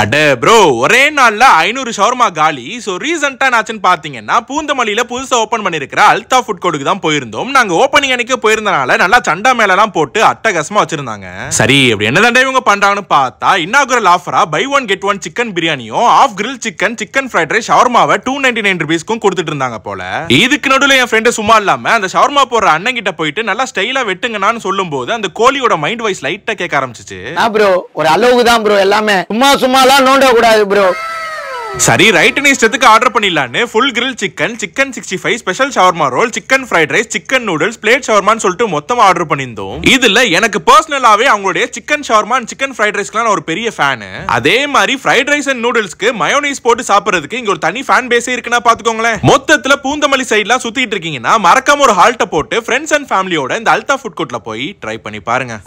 அட ப்ரோ ஒரே நாள்ல ஐநூறு ஷவர்மா காலி ஸோ ரீசெண்டாக நாச்சுன்னு பார்த்தீங்கன்னா பூந்தமல்லியில் புதுசாக ஓப்பன் பண்ணியிருக்கிற அல்தா ஃபுட் கோடுக்கு தான் போயிருந்தோம் நாங்கள் ஓப்பனிங் அன்னைக்கு போயிருந்தனால நல்லா சண்டா மேலெல்லாம் போட்டு அட்டகாசமாக வச்சிருந்தாங்க சரி அப்படி என்ன தண்டை இவங்க பண்ணுறாங்கன்னு பார்த்தா இன்னாகுரல் ஆஃபராக buy one get one chicken பிரியாணியும் half grill chicken chicken fried rice ஷவர்மாவை டூ நைன்டி நைன் ருபீஸ்க்கும் கொடுத்துட்டு இருந்தாங்க போல இதுக்கு நடுவில் என் ஃப்ரெண்டு சும்மா இல்லாமல் அந்த ஷவர்மா போடுற அண்ணன் கிட்ட போயிட்டு நல்லா ஸ்டைலாக வெட்டுங்கன்னு சொல்லும்போது அந்த கோழியோட மைண்ட் வைஸ் லைட்டாக கேட்க ஆரம்பிச்சிச்சு ப்ரோ ஒரு அளவுக்கு தான் ப்ரோ எல்லாமே சும்மா சும்மா அதெல்லாம் நோண்ட கூடாது ப்ரோ சரி ரைட் நீ இஷ்டத்துக்கு ஆர்டர் பண்ணிடலான்னு full grill chicken chicken sixty five special shawarma roll chicken fried rice chicken noodles plate ஷவர்மான்னு சொல்லிட்டு மொத்தமாக ஆர்டர் பண்ணியிருந்தோம் இதுல எனக்கு பர்சனலாவே அவங்களுடைய சிக்கன் ஷவர்மா சிக்கன் ஃப்ரைட் ரைஸ்க்குலாம் நான் ஒரு பெரிய ஃபேனு அதே மாதிரி ஃப்ரைட் ரைஸ் அண்ட் நூடுல்ஸ்க்கு மயோனைஸ் போட்டு சாப்பிட்றதுக்கு இங்க ஒரு தனி ஃபேன் பேஸே இருக்குன்னா பாத்துக்கோங்களேன் மொத்தத்துல பூந்தமல்லி சைட்லாம் சுத்திட்டு இருக்கீங்கன்னா மறக்காம ஒரு ஹால்ட்டை போட்டு ஃப்ரெண்ட்ஸ் அண்ட் ஃபேமிலியோட இந்த அல்தா ஃபுட் கோர்ட்டில் போய் ட்ரை பண்ணி பாருங்க